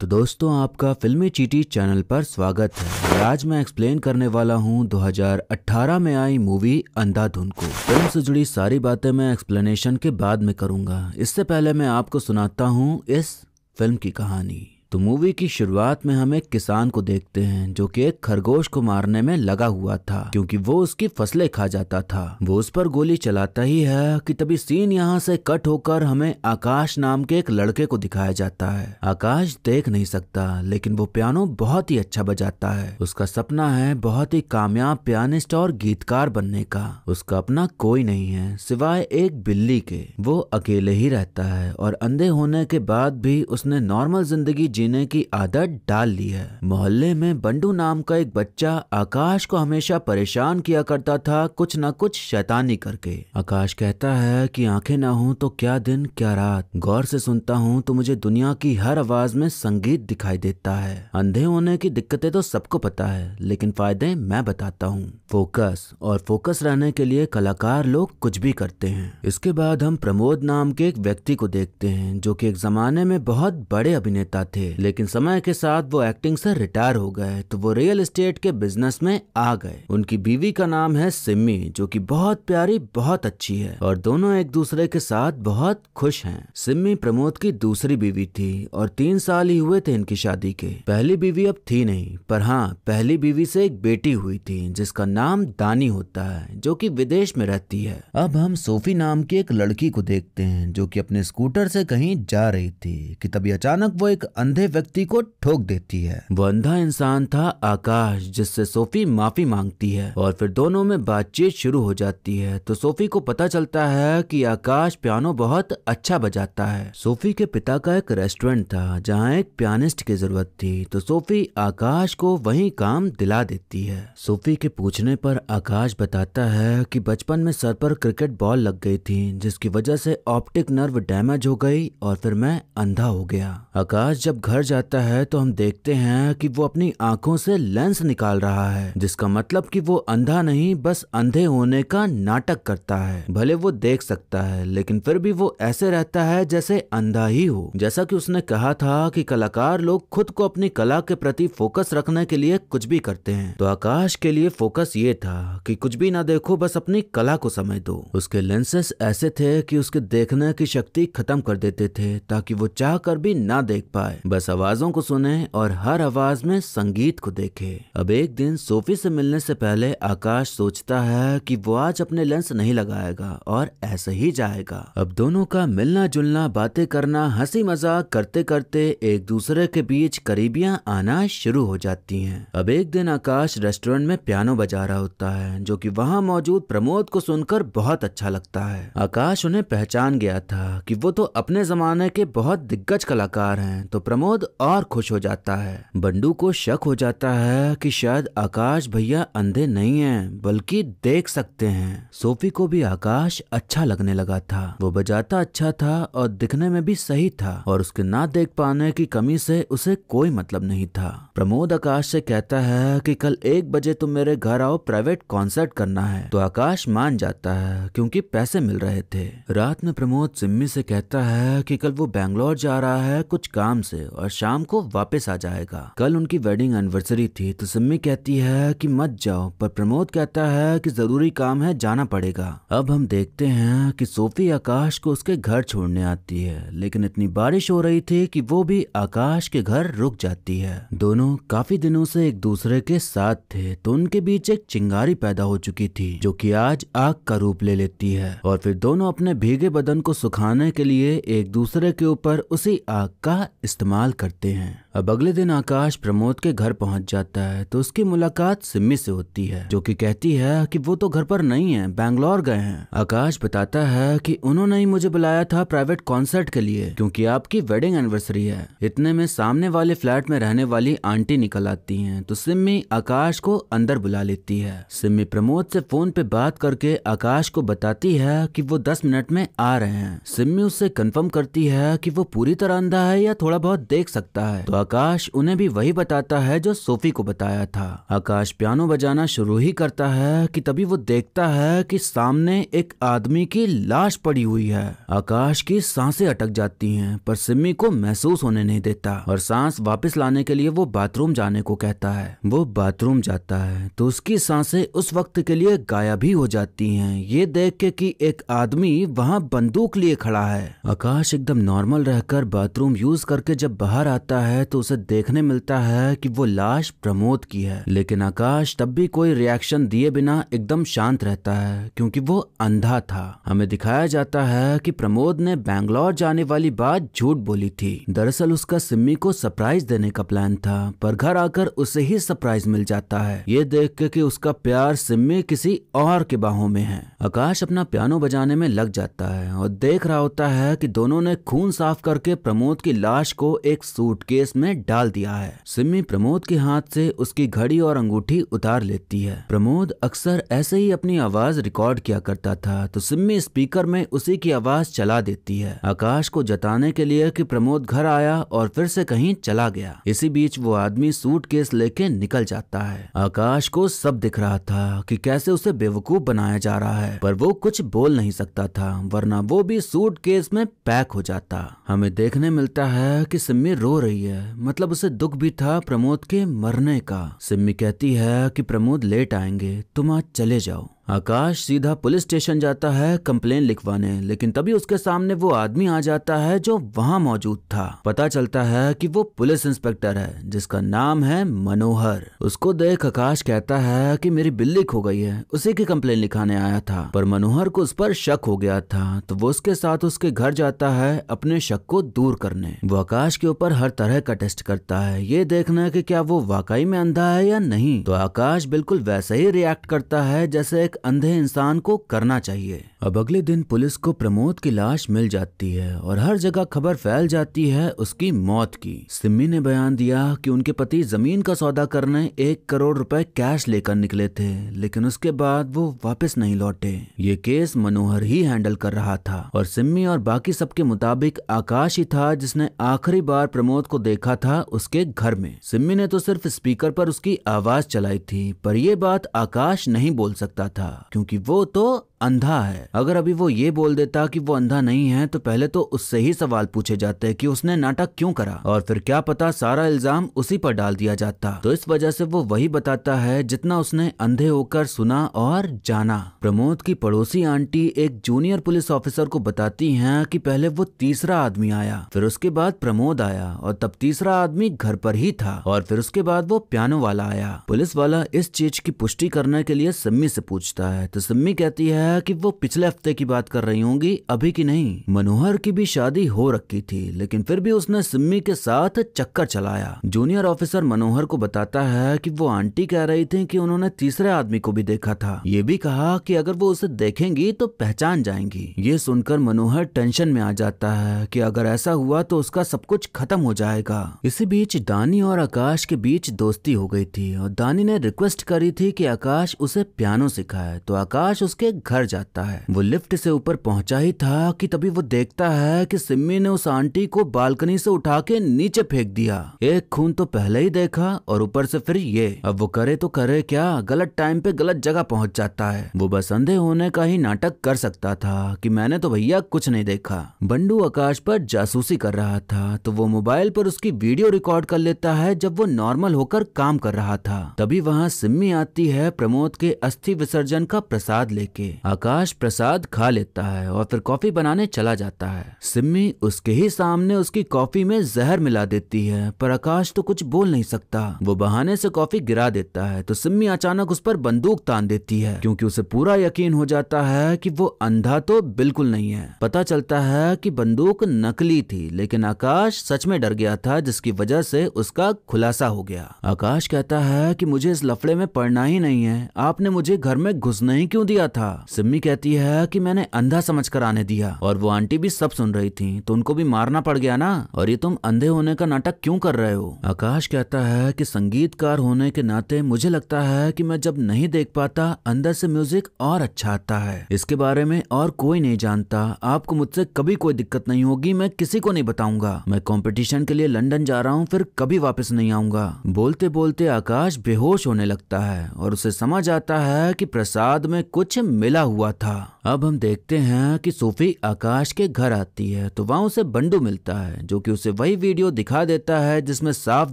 तो दोस्तों आपका फिल्मी चीटी चैनल पर स्वागत है आज मैं एक्सप्लेन करने वाला हूं 2018 में आई मूवी अंधाधुन को फिल्म से जुड़ी सारी बातें मैं एक्सप्लेनेशन के बाद में करूंगा इससे पहले मैं आपको सुनाता हूं इस फिल्म की कहानी तो मूवी की शुरुआत में हम एक किसान को देखते हैं जो कि एक खरगोश को मारने में लगा हुआ था क्योंकि वो उसकी फसलें खा जाता था वो उस पर गोली चलाता ही है कि तभी सीन यहाँ से कट होकर हमें आकाश नाम के एक लड़के को दिखाया जाता है आकाश देख नहीं सकता लेकिन वो पियानो बहुत ही अच्छा बजाता है उसका सपना है बहुत ही कामयाब पियानिस्ट और गीतकार बनने का उसका अपना कोई नहीं है सिवाय एक बिल्ली के वो अकेले ही रहता है और अंधे होने के बाद भी उसने नॉर्मल जिंदगी जीने की आदत डाल ली है मोहल्ले में बंडू नाम का एक बच्चा आकाश को हमेशा परेशान किया करता था कुछ न कुछ शैतानी करके आकाश कहता है कि आंखें ना हो तो क्या दिन क्या रात गौर से सुनता हूँ तो मुझे दुनिया की हर आवाज में संगीत दिखाई देता है अंधे होने की दिक्कतें तो सबको पता है लेकिन फायदे मैं बताता हूँ फोकस और फोकस रहने के लिए कलाकार लोग कुछ भी करते हैं इसके बाद हम प्रमोद नाम के एक व्यक्ति को देखते हैं जो कि एक जमाने में बहुत बड़े अभिनेता थे लेकिन समय के साथ वो एक्टिंग से रिटायर हो गए तो वो रियल एस्टेट के बिजनेस में आ गए उनकी बीवी का नाम है सिमी जो कि बहुत प्यारी बहुत अच्छी है और दोनों एक दूसरे के साथ बहुत खुश हैं सिमी प्रमोद की दूसरी बीवी थी और तीन साल ही हुए थे इनकी शादी के पहली बीवी अब थी नहीं पर हाँ पहली बीवी से एक बेटी हुई थी जिसका नाम दानी होता है जो कि विदेश में रहती है अब हम सोफी नाम की एक लड़की को देखते हैं जो कि अपने स्कूटर से कहीं जा रही थी कि तभी अचानक वो एक अंधे अंधे व्यक्ति को ठोक देती है वो अंधा इंसान था आकाश जिससे सोफी माफी मांगती है और फिर दोनों में बातचीत शुरू हो जाती है तो सोफी को पता चलता है कि आकाश पियानो बहुत अच्छा बजाता है सोफी के पिता का एक रेस्टोरेंट था जहाँ एक पियानिस्ट की जरूरत थी तो सोफी आकाश को वही काम दिला देती है सोफी के पूछने पर आकाश बताता है कि बचपन में सर पर क्रिकेट बॉल लग गई थी जिसकी वजह से ऑप्टिक नर्व डैमेज हो गई और फिर मैं अंधा हो गया आकाश जब घर जाता है तो हम देखते हैं कि वो अपनी आंखों से लेंस निकाल रहा है जिसका मतलब कि वो अंधा नहीं बस अंधे होने का नाटक करता है भले वो देख सकता है लेकिन फिर भी वो ऐसे रहता है जैसे अंधा ही हो जैसा कि उसने कहा था कि कलाकार लोग खुद को अपनी कला के प्रति फोकस रखने के लिए कुछ भी करते हैं तो आकाश के लिए फोकस ये था कि कुछ भी ना देखो बस अपनी कला को समय दो उसके लेंसेस ऐसे थे कि उसके देखने की शक्ति खत्म कर देते थे ताकि वो चाह कर भी ना देख पाए बस आवाजों को सुने और हर आवाज में संगीत को देखे अब एक दिन सोफी से मिलने से पहले आकाश सोचता है कि वो आज अपने लेंस नहीं लगाएगा और ऐसे ही जाएगा अब दोनों का मिलना जुलना बातें करना हंसी मजाक करते करते एक दूसरे के बीच करीबियां आना शुरू हो जाती हैं। अब एक दिन आकाश रेस्टोरेंट में पियानो बजा रहा होता है जो कि वहां मौजूद प्रमोद को सुनकर बहुत अच्छा लगता है आकाश उन्हें पहचान गया था कि वो तो अपने जमाने के बहुत दिग्गज कलाकार हैं तो प्रमोद प्रमोद और खुश हो जाता है बंडू को शक हो जाता है कि शायद आकाश भैया अंधे नहीं हैं बल्कि देख सकते हैं सोफी को भी आकाश अच्छा लगने लगा था वो बजाता अच्छा था और दिखने में भी सही था और उसके ना देख पाने की कमी से उसे कोई मतलब नहीं था प्रमोद आकाश से कहता है कि कल एक बजे तुम मेरे घर आओ प्राइवेट कॉन्सर्ट करना है तो आकाश मान जाता है क्योंकि पैसे मिल रहे थे रात में प्रमोद सिम्मी से कहता है कि कल वो बैंगलोर जा रहा है कुछ काम से और शाम को वापस आ जाएगा कल उनकी वेडिंग एनिवर्सरी थी तो सिम्मी कहती है कि मत जाओ पर प्रमोद कहता है कि जरूरी काम है जाना पड़ेगा अब हम देखते हैं कि सोफी आकाश को उसके घर छोड़ने आती है लेकिन इतनी बारिश हो रही थी कि वो भी आकाश के घर रुक जाती है दोनों काफी दिनों से एक दूसरे के साथ थे तो उनके बीच एक चिंगारी पैदा हो चुकी थी जो कि आज आग का रूप ले लेती है और फिर दोनों अपने भीगे बदन को सुखाने के लिए एक दूसरे के ऊपर उसी आग का इस्तेमाल इस्तेमाल करते हैं अब अगले दिन आकाश प्रमोद के घर पहुंच जाता है तो उसकी मुलाकात सिम्मी से होती है जो कि कहती है कि वो तो घर पर नहीं है बैंगलोर गए हैं आकाश बताता है कि उन्होंने ही मुझे बुलाया था प्राइवेट कॉन्सर्ट के लिए क्योंकि आपकी वेडिंग एनिवर्सरी है इतने में सामने वाले फ्लैट में रहने वाली आंटी निकल आती है तो सिम्मी आकाश को अंदर बुला लेती है सिमी प्रमोद से फोन पे बात करके आकाश को बताती है कि वो दस मिनट में आ रहे हैं सिम्मी उससे कंफर्म करती है कि वो पूरी तरह अंधा है या थोड़ा बहुत देख सकता है तो आकाश उन्हें भी वही बताता है जो सोफी को बताया था आकाश पियानो बजाना शुरू ही करता है कि तभी वो देखता है कि सामने एक आदमी की लाश पड़ी हुई है आकाश की सांसें अटक जाती हैं पर सिमी को महसूस होने नहीं देता और सांस वापस लाने के लिए वो बाथरूम जाने को कहता है वो बाथरूम जाता है तो उसकी सांसें उस वक्त के लिए गायब ही हो जाती हैं ये देख के कि एक आदमी वहाँ बंदूक लिए खड़ा है आकाश एकदम नॉर्मल रहकर बाथरूम यूज करके जब बाहर आता है तो उसे देखने मिलता है कि वो लाश प्रमोद की है लेकिन आकाश तब भी कोई रिएक्शन दिए बिना एकदम शांत रहता है क्योंकि वो अंधा था हमें दिखाया जाता है कि प्रमोद ने बैंगलोर जाने वाली बात झूठ बोली थी दरअसल उसका सिम्मी को सरप्राइज देने का प्लान था पर घर आकर उसे ही सरप्राइज मिल जाता है ये देख के कि उसका प्यार सिम्मी किसी और के बाहों में है आकाश अपना पियानो बजाने में लग जाता है और देख रहा होता है कि दोनों ने खून साफ करके प्रमोद की लाश को एक सूटकेस में डाल दिया है सिमी प्रमोद के हाथ से उसकी घड़ी और अंगूठी उतार लेती है प्रमोद अक्सर ऐसे ही अपनी आवाज रिकॉर्ड किया करता था तो सिमी स्पीकर में उसी की आवाज चला देती है आकाश को जताने के लिए कि प्रमोद घर आया और फिर से कहीं चला गया इसी बीच वो आदमी केस लेके निकल जाता है आकाश को सब दिख रहा था कि कैसे उसे बेवकूफ बनाया जा रहा है पर वो कुछ बोल नहीं सकता था वरना वो भी सूटकेस में पैक हो जाता हमें देखने मिलता है कि सिम्मी रो रही है मतलब उसे दुख भी था प्रमोद के मरने का सिम्मी कहती है कि प्रमोद लेट आएंगे तुम आज चले जाओ आकाश सीधा पुलिस स्टेशन जाता है कंप्लेन लिखवाने लेकिन तभी उसके सामने वो आदमी आ जाता है जो वहाँ मौजूद था पता चलता है कि वो पुलिस इंस्पेक्टर है जिसका नाम है मनोहर उसको देख आकाश कहता है कि मेरी बिल्ली खो गई है उसी की कंप्लेन लिखाने आया था पर मनोहर को उस पर शक हो गया था तो वो उसके साथ उसके घर जाता है अपने शक को दूर करने वो आकाश के ऊपर हर तरह का टेस्ट करता है ये देखना है की क्या वो वाकई में अंधा है या नहीं तो आकाश बिल्कुल वैसे ही रिएक्ट करता है जैसे एक अंधे इंसान को करना चाहिए अब अगले दिन पुलिस को प्रमोद की लाश मिल जाती है और हर जगह खबर फैल जाती है उसकी मौत की सिम्मी ने बयान दिया कि उनके पति जमीन का सौदा करने एक करोड़ रुपए कैश लेकर निकले थे लेकिन उसके बाद वो वापस नहीं लौटे ये केस मनोहर ही हैंडल कर रहा था और सिमी और बाकी सबके मुताबिक आकाश ही था जिसने आखिरी बार प्रमोद को देखा था उसके घर में सिमी ने तो सिर्फ स्पीकर पर उसकी आवाज चलाई थी पर यह बात आकाश नहीं बोल सकता था क्योंकि वो तो अंधा है अगर अभी वो ये बोल देता कि वो अंधा नहीं है तो पहले तो उससे ही सवाल पूछे जाते कि उसने नाटक क्यों करा और फिर क्या पता सारा इल्जाम उसी पर डाल दिया जाता तो इस वजह से वो वही बताता है जितना उसने अंधे होकर सुना और जाना प्रमोद की पड़ोसी आंटी एक जूनियर पुलिस ऑफिसर को बताती है की पहले वो तीसरा आदमी आया फिर उसके बाद प्रमोद आया और तब तीसरा आदमी घर पर ही था और फिर उसके बाद वो पियानो वाला आया पुलिस वाला इस चीज की पुष्टि करने के लिए सम्मी से पूछता है तो सम्मी कहती है बताया कि वो पिछले हफ्ते की बात कर रही होंगी अभी की नहीं मनोहर की भी शादी हो रखी थी लेकिन फिर भी उसने सिम्मी के साथ चक्कर चलाया जूनियर ऑफिसर मनोहर को बताता है कि वो आंटी कह रही थी कि उन्होंने तीसरे आदमी को भी देखा था ये भी कहा कि अगर वो उसे देखेंगी तो पहचान जाएंगी ये सुनकर मनोहर टेंशन में आ जाता है कि अगर ऐसा हुआ तो उसका सब कुछ खत्म हो जाएगा इसी बीच दानी और आकाश के बीच दोस्ती हो गई थी और दानी ने रिक्वेस्ट करी थी कि आकाश उसे पियानो सिखाए तो आकाश उसके घर भर जाता है वो लिफ्ट से ऊपर पहुंचा ही था कि तभी वो देखता है कि सिम्मी ने उस आंटी को बालकनी से उठा के नीचे फेंक दिया एक खून तो पहले ही देखा और ऊपर से फिर ये अब वो करे तो करे क्या गलत टाइम पे गलत जगह पहुंच जाता है वो बस अंधे होने का ही नाटक कर सकता था कि मैंने तो भैया कुछ नहीं देखा बंडू आकाश पर जासूसी कर रहा था तो वो मोबाइल पर उसकी वीडियो रिकॉर्ड कर लेता है जब वो नॉर्मल होकर काम कर रहा था तभी वहाँ सिम्मी आती है प्रमोद के अस्थि विसर्जन का प्रसाद लेके आकाश प्रसाद खा लेता है और फिर कॉफी बनाने चला जाता है सिम्मी उसके ही सामने उसकी कॉफी में जहर मिला देती है पर आकाश तो कुछ बोल नहीं सकता वो बहाने से कॉफी गिरा देता है तो सिम्मी अचानक उस पर बंदूक तान देती है क्योंकि उसे पूरा यकीन हो जाता है कि वो अंधा तो बिल्कुल नहीं है पता चलता है कि बंदूक नकली थी लेकिन आकाश सच में डर गया था जिसकी वजह से उसका खुलासा हो गया आकाश कहता है कि मुझे इस लफड़े में पड़ना ही नहीं है आपने मुझे घर में घुसना ही क्यों दिया था सिम्मी कहती है कि मैंने अंधा समझकर आने दिया और वो आंटी भी सब सुन रही थी तो उनको भी मारना पड़ गया ना और ये तुम अंधे होने का नाटक क्यों कर रहे हो आकाश कहता है कि संगीतकार होने के नाते मुझे लगता है कि मैं जब नहीं देख पाता अंदर से म्यूजिक और अच्छा आता है इसके बारे में और कोई नहीं जानता आपको मुझसे कभी कोई दिक्कत नहीं होगी मैं किसी को नहीं बताऊंगा मैं कॉम्पिटिशन के लिए लंदन जा रहा हूँ फिर कभी वापस नहीं आऊंगा बोलते बोलते आकाश बेहोश होने लगता है और उसे समझ आता है कि प्रसाद में कुछ मिला हुआ था अब हम देखते हैं कि सूफी आकाश के घर आती है तो वहां उसे बंडू मिलता है जो कि उसे वही वीडियो दिखा देता है जिसमें साफ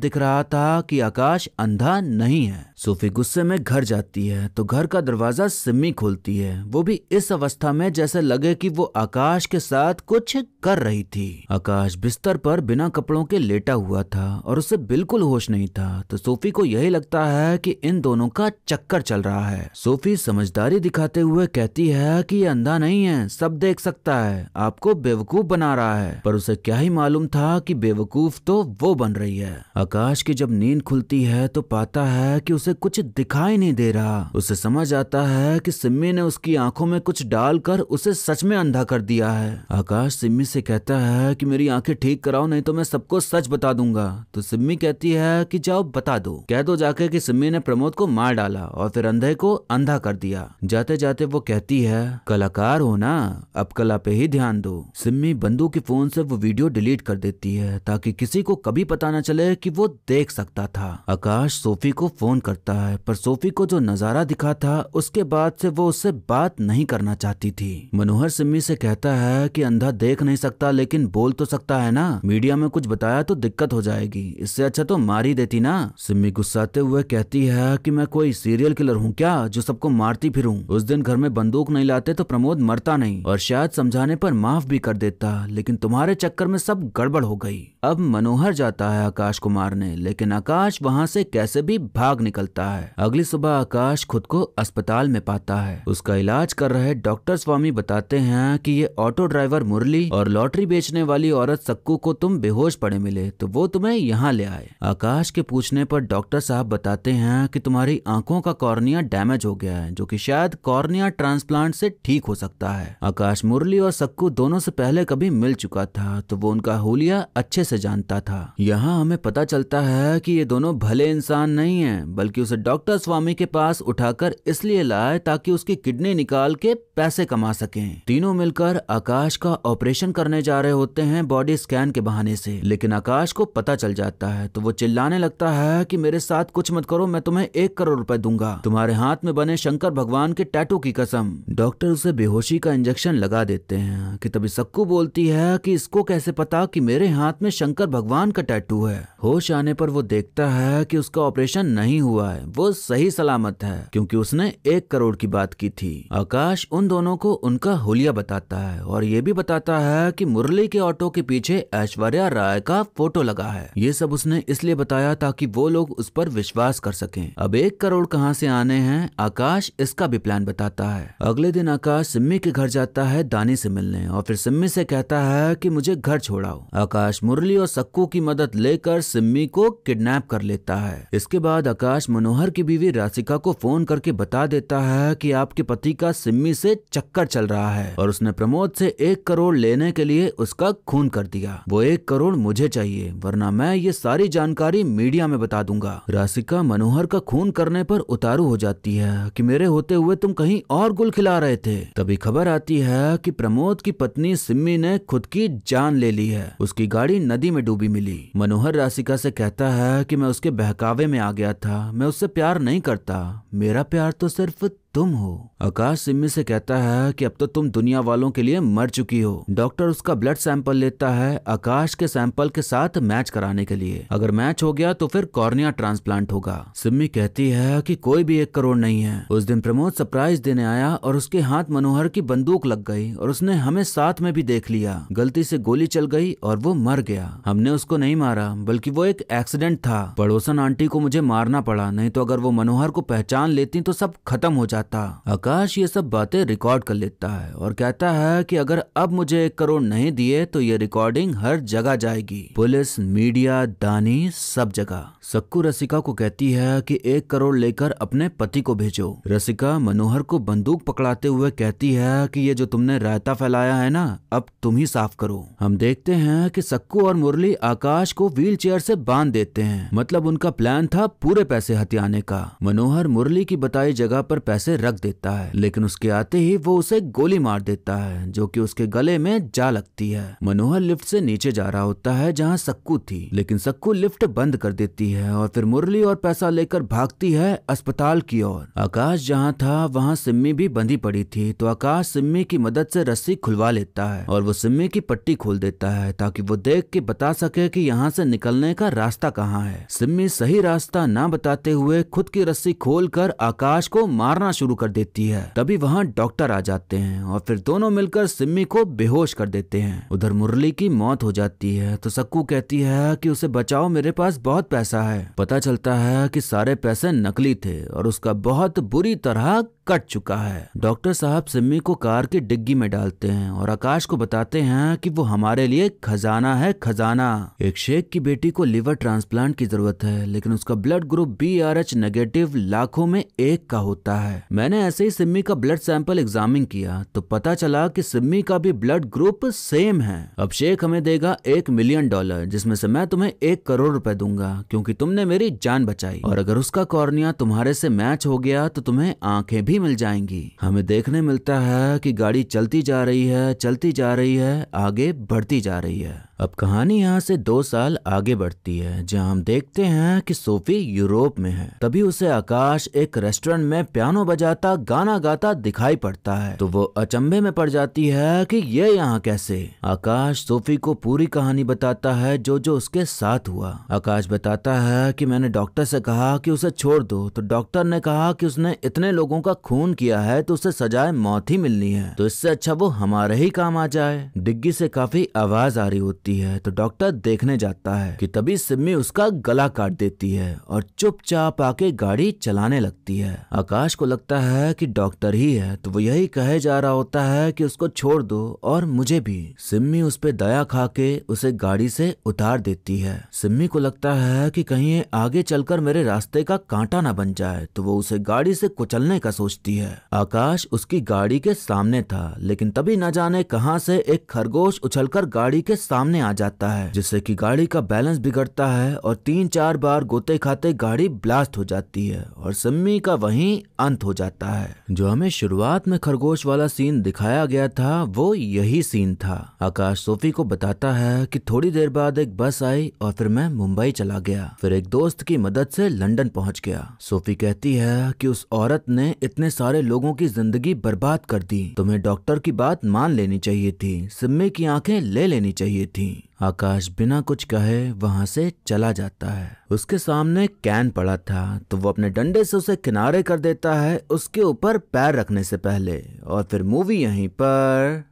दिख रहा था कि आकाश अंधा नहीं है सूफी गुस्से में घर जाती है तो घर का दरवाजा सिमी खोलती है वो भी इस अवस्था में जैसे लगे कि वो आकाश के साथ कुछ कर रही थी आकाश बिस्तर पर बिना कपड़ों के लेटा हुआ था और उसे बिल्कुल होश नहीं था तो सूफी को यही लगता है कि इन दोनों का चक्कर चल रहा है सूफी समझदारी दिखाते हुए कह कहती है कि ये अंधा नहीं है सब देख सकता है आपको बेवकूफ बना रहा है पर उसे क्या ही मालूम था कि बेवकूफ तो वो बन रही है आकाश की जब नींद खुलती है तो पाता है कि उसे कुछ दिखाई नहीं दे रहा उसे समझ आता है कि सिम्मी ने उसकी आंखों में कुछ डालकर उसे सच में अंधा कर दिया है आकाश सिम्मी से कहता है कि मेरी आंखें ठीक कराओ नहीं तो मैं सबको सच बता दूंगा तो सिम्मी कहती है कि जाओ बता दो कह दो जाके कि सिम्मी ने प्रमोद को मार डाला और फिर अंधे को अंधा कर दिया जाते जाते वो कह कहती है कलाकार हो ना अब कला पे ही ध्यान दो सिम्मी बंदू के फोन से वो वीडियो डिलीट कर देती है ताकि किसी को कभी पता ना चले कि वो देख सकता था आकाश सोफी को फोन करता है पर सोफी को जो नजारा दिखा था उसके बाद से वो उससे बात नहीं करना चाहती थी मनोहर सिम्मी से कहता है कि अंधा देख नहीं सकता लेकिन बोल तो सकता है ना मीडिया में कुछ बताया तो दिक्कत हो जाएगी इससे अच्छा तो मार ही देती ना सिम्मी गुस्साते हुए कहती है कि मैं कोई सीरियल किलर हूँ क्या जो सबको मारती फिरूं उस दिन घर में बंदूक नहीं लाते तो प्रमोद मरता नहीं और शायद समझाने पर माफ भी कर देता लेकिन तुम्हारे चक्कर में सब गड़बड़ हो गई अब मनोहर जाता है आकाश को मारने लेकिन आकाश वहाँ से कैसे भी भाग निकलता है अगली सुबह आकाश खुद को अस्पताल में पाता है उसका इलाज कर रहे डॉक्टर स्वामी बताते हैं कि ये ऑटो ड्राइवर मुरली और लॉटरी बेचने वाली औरत सक्कू को तुम बेहोश पड़े मिले तो वो तुम्हें यहाँ ले आए आकाश के पूछने पर डॉक्टर साहब बताते हैं कि तुम्हारी आंखों का कॉर्निया डैमेज हो गया है जो कि शायद कॉर्निया ट्रांसप्लांट से ठीक हो सकता है आकाश मुरली और सक्कू दोनों से पहले कभी मिल चुका था तो वो उनका होलिया अच्छे से जानता था यहाँ हमें पता चलता है कि ये दोनों भले इंसान नहीं है बल्कि उसे डॉक्टर स्वामी के पास उठाकर इसलिए लाए ताकि उसकी किडनी निकाल के पैसे कमा सके तीनों मिलकर आकाश का ऑपरेशन करने जा रहे होते हैं बॉडी स्कैन के बहाने से लेकिन आकाश को पता चल जाता है तो वो चिल्लाने लगता है कि मेरे साथ कुछ मत करो मैं तुम्हें एक करोड़ रुपए दूंगा तुम्हारे हाथ में बने शंकर भगवान के टैटू की कसर कसम डॉक्टर उसे बेहोशी का इंजेक्शन लगा देते हैं कि तभी सक्कू बोलती है कि इसको कैसे पता कि मेरे हाथ में शंकर भगवान का टैटू है होश आने पर वो देखता है कि उसका ऑपरेशन नहीं हुआ है वो सही सलामत है क्योंकि उसने एक करोड़ की बात की थी आकाश उन दोनों को उनका होलिया बताता है और ये भी बताता है की मुरली के ऑटो के पीछे ऐश्वर्या राय का फोटो लगा है ये सब उसने इसलिए बताया ताकि वो लोग उस पर विश्वास कर सकें अब एक करोड़ कहाँ से आने हैं आकाश इसका भी प्लान बताता है है अगले दिन आकाश सिम्मी के घर जाता है दानी से मिलने और फिर सिम्मी से कहता है कि मुझे घर छोड़ाओ आकाश मुरली और सक्कू की मदद लेकर सिम्मी को किडनैप कर लेता है इसके बाद आकाश मनोहर की बीवी राशिका को फोन करके बता देता है कि आपके पति का सिम्मी से चक्कर चल रहा है और उसने प्रमोद से एक करोड़ लेने के लिए उसका खून कर दिया वो एक करोड़ मुझे चाहिए वरना मैं ये सारी जानकारी मीडिया में बता दूंगा राशिका मनोहर का खून करने पर उतारू हो जाती है कि मेरे होते हुए तुम कहीं और गुल खिला रहे थे तभी खबर आती है कि प्रमोद की पत्नी सिम्मी ने खुद की जान ले ली है उसकी गाड़ी नदी में डूबी मिली मनोहर राशिका से कहता है कि मैं उसके बहकावे में आ गया था मैं उससे प्यार नहीं करता मेरा प्यार तो सिर्फ तुम हो आकाश सिम्मी से कहता है कि अब तो तुम दुनिया वालों के लिए मर चुकी हो डॉक्टर उसका ब्लड सैंपल लेता है आकाश के सैंपल के साथ मैच कराने के लिए अगर मैच हो गया तो फिर कॉर्निया ट्रांसप्लांट होगा सिम्मी कहती है कि कोई भी एक करोड़ नहीं है उस दिन प्रमोद सरप्राइज देने आया और उसके हाथ मनोहर की बंदूक लग गई और उसने हमें साथ में भी देख लिया गलती से गोली चल गई और वो मर गया हमने उसको नहीं मारा बल्कि वो एक एक्सीडेंट था पड़ोसन आंटी को मुझे मारना पड़ा नहीं तो अगर वो मनोहर को पहचान लेती तो सब खत्म हो जाता जाता आकाश ये सब बातें रिकॉर्ड कर लेता है और कहता है कि अगर अब मुझे एक करोड़ नहीं दिए तो ये रिकॉर्डिंग हर जगह जाएगी पुलिस मीडिया दानी सब जगह सक्कू रसिका को कहती है कि एक करोड़ लेकर अपने पति को भेजो रसिका मनोहर को बंदूक पकड़ाते हुए कहती है कि ये जो तुमने रायता फैलाया है ना अब तुम ही साफ करो हम देखते हैं कि सक्कू और मुरली आकाश को व्हील चेयर से बांध देते हैं मतलब उनका प्लान था पूरे पैसे हथियाने का मनोहर मुरली की बताई जगह पर पैसे रख देता है लेकिन उसके आते ही वो उसे गोली मार देता है जो कि उसके गले में जा लगती है मनोहर लिफ्ट से नीचे जा रहा होता है जहाँ सक्कू थी लेकिन सक्कू लिफ्ट बंद कर देती है और फिर मुरली और पैसा लेकर भागती है अस्पताल की ओर आकाश जहाँ था वहाँ सिम्मी भी बंधी पड़ी थी तो आकाश सिम्मी की मदद से रस्सी खुलवा लेता है और वो सिम्मी की पट्टी खोल देता है ताकि वो देख के बता सके कि यहाँ से निकलने का रास्ता कहाँ है सिम्मी सही रास्ता ना बताते हुए खुद की रस्सी खोल कर आकाश को मारना शुरू कर देती है तभी वहाँ डॉक्टर आ जाते हैं और फिर दोनों मिलकर सिम्मी को बेहोश कर देते हैं उधर मुरली की मौत हो जाती है तो सक्कू कहती है कि उसे बचाओ मेरे पास बहुत पैसा है पता चलता है कि सारे पैसे नकली थे और उसका बहुत बुरी तरह कट चुका है डॉक्टर साहब सिम्मी को कार की डिग्गी में डालते हैं और आकाश को बताते हैं कि वो हमारे लिए खजाना है खजाना एक शेख की बेटी को लिवर ट्रांसप्लांट की जरूरत है लेकिन उसका blood group B R H negative लाखों में एक का होता है मैंने ऐसे ही सिम्मी का ब्लड सैंपल एग्जामिन किया तो पता चला कि सिम्मी का भी ब्लड ग्रुप सेम है शेख हमें देगा एक मिलियन डॉलर जिसमें से मैं तुम्हें एक करोड़ रुपए दूंगा क्योंकि तुमने मेरी जान बचाई और अगर उसका कॉर्निया तुम्हारे से मैच हो गया तो तुम्हें आंखें भी मिल जाएंगी हमें देखने मिलता है कि गाड़ी चलती जा रही है चलती जा रही है आगे बढ़ती जा रही है अब कहानी यहाँ से दो साल आगे बढ़ती है जहाँ हम देखते हैं कि सोफी यूरोप में है तभी उसे आकाश एक रेस्टोरेंट में पियानो बजाता गाना गाता दिखाई पड़ता है तो वो अचंभे में पड़ जाती है कि ये यहाँ कैसे आकाश सोफी को पूरी कहानी बताता है जो जो उसके साथ हुआ आकाश बताता है कि मैंने डॉक्टर से कहा कि उसे छोड़ दो तो डॉक्टर ने कहा कि उसने इतने लोगों का खून किया है तो उसे सजाए मौत ही मिलनी है तो इससे अच्छा वो हमारे ही काम आ जाए डिग्गी से काफी आवाज आ रही होती होती है तो डॉक्टर देखने जाता है कि तभी सिम्मी उसका गला काट देती है और चुपचाप आके गाड़ी चलाने लगती है आकाश को लगता है कि डॉक्टर ही है तो वो यही कहे जा रहा होता है कि उसको छोड़ दो और मुझे भी सिम्मी उस पर दया खा के उसे गाड़ी से उतार देती है सिम्मी को लगता है कि कहीं आगे चलकर मेरे रास्ते का कांटा ना बन जाए तो वो उसे गाड़ी से कुचलने का सोचती है आकाश उसकी गाड़ी के सामने था लेकिन तभी न जाने कहां से एक खरगोश उछलकर गाड़ी के सामने सामने आ जाता है जिससे कि गाड़ी का बैलेंस बिगड़ता है और तीन चार बार गोते खाते गाड़ी ब्लास्ट हो जाती है और सम्मी का वहीं अंत हो जाता है जो हमें शुरुआत में खरगोश वाला सीन दिखाया गया था वो यही सीन था आकाश सोफी को बताता है कि थोड़ी देर बाद एक बस आई और फिर मैं मुंबई चला गया फिर एक दोस्त की मदद से लंदन पहुंच गया सोफी कहती है कि उस औरत ने इतने सारे लोगों की जिंदगी बर्बाद कर दी तुम्हें डॉक्टर की बात मान लेनी चाहिए थी सिम्मी की आंखें ले लेनी चाहिए थी थीं। आकाश बिना कुछ कहे वहां से चला जाता है उसके सामने कैन पड़ा था तो वो अपने डंडे से उसे किनारे कर देता है उसके ऊपर पैर रखने से पहले और फिर मूवी यहीं पर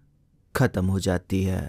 खत्म हो जाती है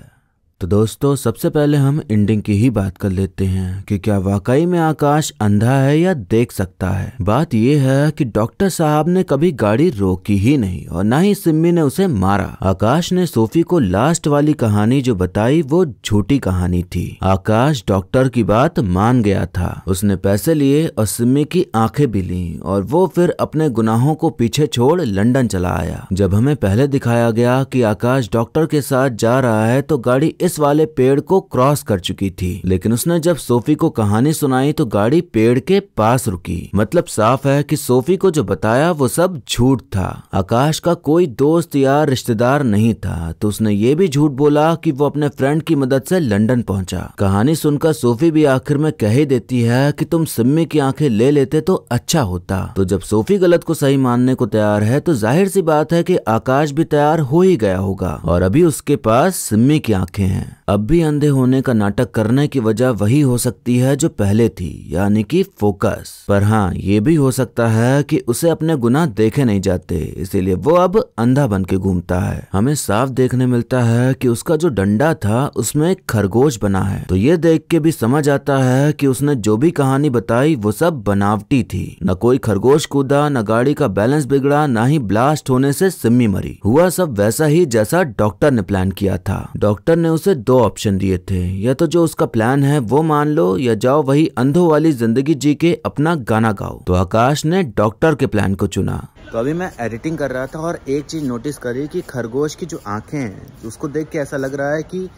तो दोस्तों सबसे पहले हम एंडिंग की ही बात कर लेते हैं कि क्या वाकई में आकाश अंधा है या देख सकता है बात यह है कि डॉक्टर साहब ने कभी गाड़ी रोकी ही नहीं और ना ही सिम्मी ने उसे मारा आकाश ने सोफी को लास्ट वाली कहानी जो बताई वो झूठी कहानी थी आकाश डॉक्टर की बात मान गया था उसने पैसे लिए और सिम्मी की आंखें भी ली और वो फिर अपने गुनाहों को पीछे छोड़ लंदन चला आया जब हमें पहले दिखाया गया कि आकाश डॉक्टर के साथ जा रहा है तो गाड़ी इस वाले पेड़ को क्रॉस कर चुकी थी लेकिन उसने जब सोफी को कहानी सुनाई तो गाड़ी पेड़ के पास रुकी मतलब साफ है कि सोफी को जो बताया वो सब झूठ था आकाश का कोई दोस्त या रिश्तेदार नहीं था तो उसने ये भी झूठ बोला कि वो अपने फ्रेंड की मदद से लंदन पहुंचा कहानी सुनकर सोफी भी आखिर में कह ही देती है कि तुम सिम्मी की आंखें ले लेते तो अच्छा होता तो जब सोफी गलत को सही मानने को तैयार है तो जाहिर सी बात है कि आकाश भी तैयार हो ही गया होगा और अभी उसके पास सिम्मी की आंखें Внимание! अब भी अंधे होने का नाटक करने की वजह वही हो सकती है जो पहले थी यानी कि फोकस पर हाँ ये भी हो सकता है कि उसे अपने गुनाह देखे नहीं जाते इसीलिए वो अब अंधा बन के घूमता है हमें साफ देखने मिलता है कि उसका जो डंडा था उसमें एक खरगोश बना है तो ये देख के भी समझ आता है कि उसने जो भी कहानी बताई वो सब बनावटी थी न कोई खरगोश कूदा न गाड़ी का बैलेंस बिगड़ा न ही ब्लास्ट होने से सिम्मी मरी हुआ सब वैसा ही जैसा डॉक्टर ने प्लान किया था डॉक्टर ने उसे दो दो ऑप्शन दिए थे या तो जो उसका प्लान है वो मान लो या जाओ वही अंधों वाली जिंदगी जी के अपना गाना गाओ तो आकाश ने डॉक्टर के प्लान को चुना तो अभी मैं एडिटिंग कर रहा था और एक चीज नोटिस करी कि खरगोश की जो आंखें हैं उसको देख के ऐसा लग रहा है कि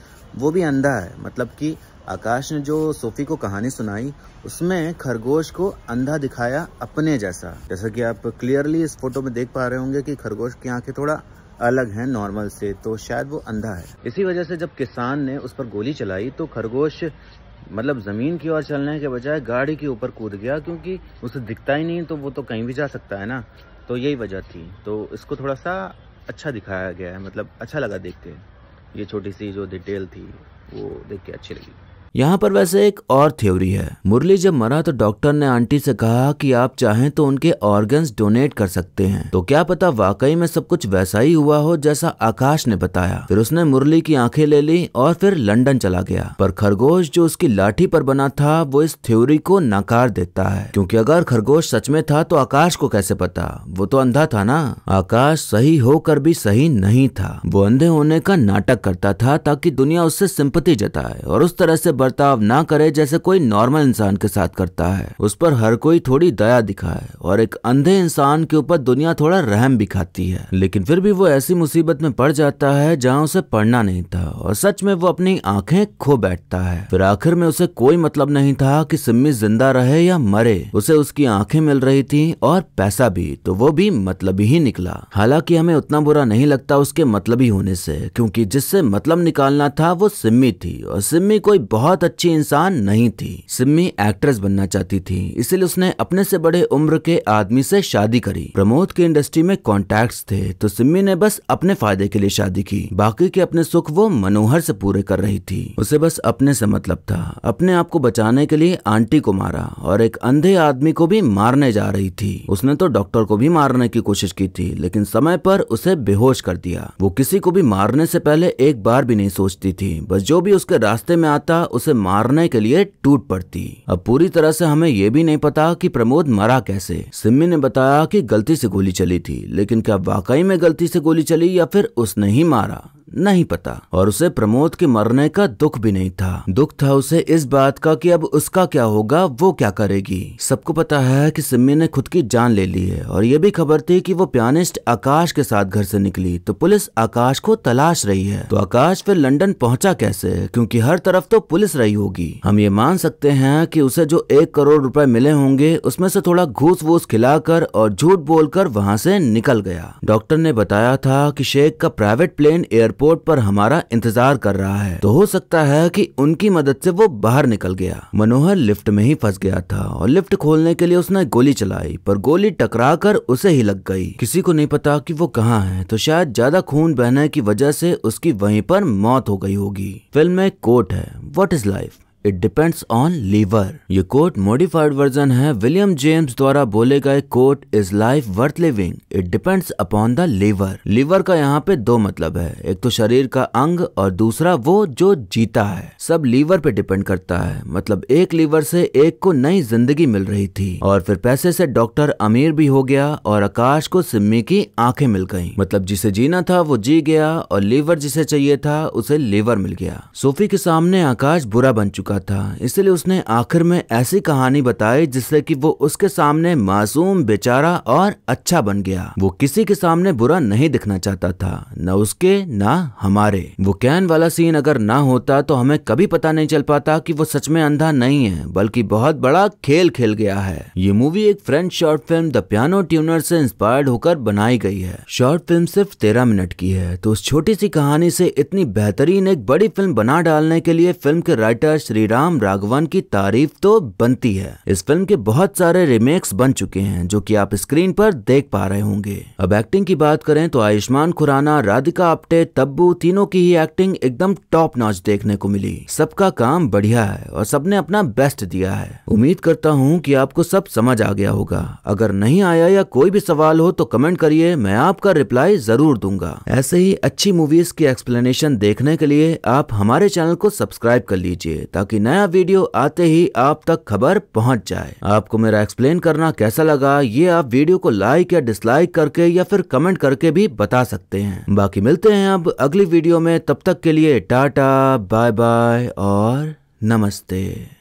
वो भी अंधा है मतलब कि आकाश ने जो सोफी को कहानी सुनाई उसमें खरगोश को अंधा दिखाया अपने जैसा जैसा कि आप क्लियरली इस फोटो में देख पा रहे होंगे कि खरगोश की आंखें थोड़ा अलग है नॉर्मल से तो शायद वो अंधा है इसी वजह से जब किसान ने उस पर गोली चलाई तो खरगोश मतलब ज़मीन की ओर चलने के बजाय गाड़ी के ऊपर कूद गया क्योंकि उसे दिखता ही नहीं तो वो तो कहीं भी जा सकता है ना तो यही वजह थी तो इसको थोड़ा सा अच्छा दिखाया गया है मतलब अच्छा लगा देख के ये छोटी सी जो डिटेल थी वो देख के अच्छी लगी यहाँ पर वैसे एक और थ्योरी है मुरली जब मरा तो डॉक्टर ने आंटी से कहा कि आप चाहें तो उनके ऑर्गन्स डोनेट कर सकते हैं तो क्या पता वाकई में सब कुछ वैसा ही हुआ हो जैसा आकाश ने बताया फिर उसने मुरली की आंखें ले ली और फिर लंदन चला गया पर खरगोश जो उसकी लाठी पर बना था वो इस थ्योरी को नकार देता है क्योंकि अगर खरगोश सच में था तो आकाश को कैसे पता वो तो अंधा था ना आकाश सही होकर भी सही नहीं था वो अंधे होने का नाटक करता था ताकि दुनिया उससे सिंपति जताए और उस तरह से बर्ताव ना करे जैसे कोई नॉर्मल इंसान के साथ करता है उस पर हर कोई थोड़ी दया दिखाए और एक अंधे इंसान के ऊपर दुनिया थोड़ा रहम भी खाती है लेकिन फिर भी वो ऐसी मुसीबत में पड़ जाता है जहाँ उसे पढ़ना नहीं था और सच में वो अपनी आंखें खो बैठता है फिर आखिर में उसे कोई मतलब नहीं था कि सिम्मी जिंदा रहे या मरे उसे उसकी आंखें मिल रही थी और पैसा भी तो वो भी मतलब ही निकला हालांकि हमें उतना बुरा नहीं लगता उसके मतलब ही होने से क्योंकि जिससे मतलब निकालना था वो सिम्मी थी और सिम्मी कोई बहुत बहुत अच्छी इंसान नहीं थी सिम्मी एक्ट्रेस बनना चाहती थी इसलिए उसने अपने से बड़े उम्र के आदमी से शादी करी प्रमोद के इंडस्ट्री में कॉन्टेक्ट थे तो सिम्मी ने बस अपने फायदे के लिए शादी की बाकी के अपने सुख वो मनोहर से पूरे कर रही थी उसे बस अपने से मतलब था अपने आप को बचाने के लिए आंटी को मारा और एक अंधे आदमी को भी मारने जा रही थी उसने तो डॉक्टर को भी मारने की कोशिश की थी लेकिन समय पर उसे बेहोश कर दिया वो किसी को भी मारने से पहले एक बार भी नहीं सोचती थी बस जो भी उसके रास्ते में आता उसे उसे मारने के लिए टूट पड़ती अब पूरी तरह से हमें यह भी नहीं पता कि प्रमोद मरा कैसे सिम्मी ने बताया कि गलती से गोली चली थी लेकिन क्या वाकई में गलती से गोली चली या फिर उसने ही मारा नहीं पता और उसे प्रमोद के मरने का दुख भी नहीं था दुख था उसे इस बात का कि अब उसका क्या होगा वो क्या करेगी सबको पता है कि सिमी ने खुद की जान ले ली है और ये भी खबर थी कि वो पियानिस्ट आकाश के साथ घर से निकली तो पुलिस आकाश को तलाश रही है तो आकाश फिर लंदन पहुंचा कैसे क्योंकि हर तरफ तो पुलिस रही होगी हम ये मान सकते हैं कि उसे जो एक करोड़ रुपए मिले होंगे उसमें से थोड़ा घूस वूस खिलाकर और झूठ बोलकर वहां से निकल गया डॉक्टर ने बताया था कि शेख का प्राइवेट प्लेन एयरपोर्ट एयरपोर्ट पर हमारा इंतजार कर रहा है तो हो सकता है कि उनकी मदद से वो बाहर निकल गया मनोहर लिफ्ट में ही फंस गया था और लिफ्ट खोलने के लिए उसने गोली चलाई पर गोली टकरा कर उसे ही लग गई किसी को नहीं पता कि वो कहाँ है तो शायद ज्यादा खून बहने की वजह से उसकी वहीं पर मौत हो गई होगी फिल्म में कोट है what is life it depends on liver ये कोट मॉडिफाइड वर्जन है विलियम जेम्स द्वारा बोले गए quote is life worth living it depends upon the liver liver का यहाँ पे दो मतलब है एक तो शरीर का अंग और दूसरा वो जो जीता है सब लीवर पे डिपेंड करता है मतलब एक लीवर से एक को नई जिंदगी मिल रही थी और फिर पैसे से डॉक्टर अमीर भी हो गया और आकाश को सिम्मी की आंखें मिल गई मतलब जिसे जीना था वो जी गया और लीवर जिसे चाहिए था उसे लीवर मिल गया सोफी के सामने आकाश बुरा बन चुका चुका था इसलिए उसने आखिर में ऐसी कहानी बताई जिससे कि वो उसके सामने मासूम बेचारा और अच्छा बन गया वो किसी के सामने बुरा नहीं दिखना चाहता था न उसके न हमारे वो कैन वाला सीन अगर ना होता तो हमें कभी पता नहीं चल पाता कि वो सच में अंधा नहीं है बल्कि बहुत बड़ा खेल खेल गया है ये मूवी एक French short film the piano tuner से इंस्पायर्ड होकर बनाई गई है शॉर्ट फिल्म सिर्फ तेरह मिनट की है तो उस छोटी सी कहानी से इतनी बेहतरीन एक बड़ी फिल्म बना डालने के लिए फिल्म के राइटर श्री श्री राम राघवन की तारीफ तो बनती है इस फिल्म के बहुत सारे रिमेक्स बन चुके हैं जो कि आप स्क्रीन पर देख पा रहे होंगे अब एक्टिंग की बात करें तो आयुष्मान खुराना राधिका आप्टे तब्बू तीनों की ही एक्टिंग एकदम टॉप नॉच देखने को मिली सबका काम बढ़िया है और सबने अपना बेस्ट दिया है उम्मीद करता हूँ की आपको सब समझ आ गया होगा अगर नहीं आया या कोई भी सवाल हो तो कमेंट करिए मैं आपका रिप्लाई जरूर दूंगा ऐसे ही अच्छी मूवीज की एक्सप्लेनेशन देखने के लिए आप हमारे चैनल को सब्सक्राइब कर लीजिए ताकि ताकि नया वीडियो आते ही आप तक खबर पहुंच जाए आपको मेरा एक्सप्लेन करना कैसा लगा ये आप वीडियो को लाइक या डिसलाइक करके या फिर कमेंट करके भी बता सकते हैं बाकी मिलते हैं अब अगली वीडियो में तब तक के लिए टाटा बाय बाय और नमस्ते